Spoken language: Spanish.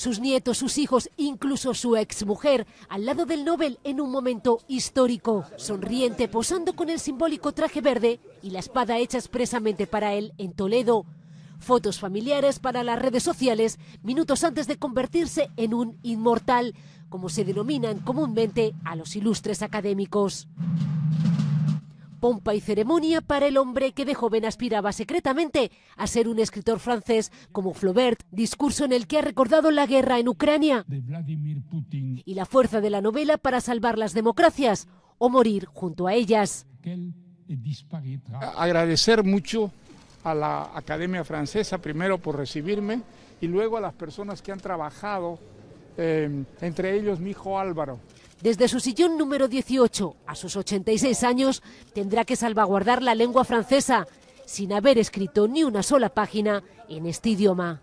sus nietos, sus hijos, incluso su exmujer, al lado del Nobel en un momento histórico, sonriente, posando con el simbólico traje verde y la espada hecha expresamente para él en Toledo. Fotos familiares para las redes sociales minutos antes de convertirse en un inmortal, como se denominan comúnmente a los ilustres académicos pompa y ceremonia para el hombre que de joven aspiraba secretamente a ser un escritor francés como Flaubert, discurso en el que ha recordado la guerra en Ucrania y la fuerza de la novela para salvar las democracias o morir junto a ellas. Agradecer mucho a la Academia Francesa, primero por recibirme y luego a las personas que han trabajado, eh, entre ellos mi hijo Álvaro. Desde su sillón número 18 a sus 86 años, tendrá que salvaguardar la lengua francesa, sin haber escrito ni una sola página en este idioma.